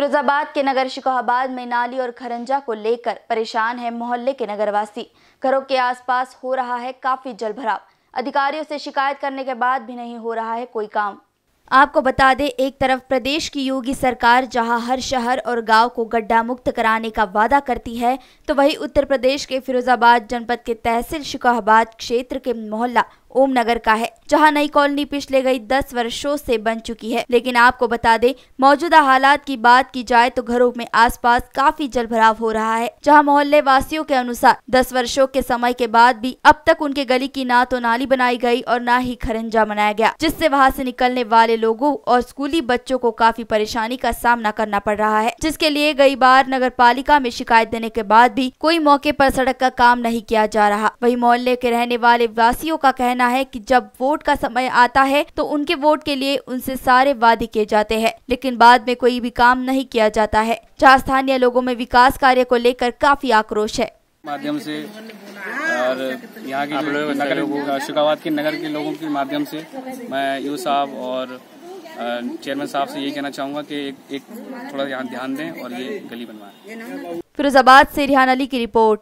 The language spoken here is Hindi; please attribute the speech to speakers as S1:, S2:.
S1: फिरोजाबाद के नगर शिकोहाबाद में नाली और खरंजा को लेकर परेशान है मोहल्ले के नगरवासी घरों के आसपास हो रहा है काफी जलभराव अधिकारियों से शिकायत करने के बाद भी नहीं हो रहा है कोई काम आपको बता दें एक तरफ प्रदेश की योगी सरकार जहां हर शहर और गांव को गड्ढा मुक्त कराने का वादा करती है तो वही उत्तर प्रदेश के फिरोजाबाद जनपद के तहसील शिकोहाबाद क्षेत्र के मोहल्ला ओम नगर का है जहां नई कॉलोनी पिछले गई दस वर्षों से बन चुकी है लेकिन आपको बता दें मौजूदा हालात की बात की जाए तो घरों में आसपास काफी जलभराव हो रहा है जहां मोहल्ले वासियों के अनुसार दस वर्षों के समय के बाद भी अब तक उनके गली की ना तो नाली बनाई गई और ना ही खरंजा बनाया गया जिससे वहाँ ऐसी निकलने वाले लोगो और स्कूली बच्चों को काफी परेशानी का सामना करना पड़ रहा है जिसके लिए कई बार नगर में शिकायत देने के बाद भी कोई मौके आरोप सड़क का काम नहीं किया जा रहा वही मोहल्ले के रहने वाले वासियों का कहना कहना है कि जब वोट का समय आता है तो उनके वोट के लिए उनसे सारे वादे किए जाते हैं लेकिन बाद में कोई भी काम नहीं किया जाता है जहाँ स्थानीय लोगों में विकास कार्य को लेकर काफी आक्रोश है
S2: माध्यम से और यहाँ के नगर शिकावाद के नगर के लोगों के माध्यम से मैं यू साहब और चेयरमैन साहब से यही कहना चाहूँगा कि एक, एक थोड़ा यहाँ ध्यान दें और ये गली बनवाएं
S1: फिरोजाबाद से रिहान अली की रिपोर्ट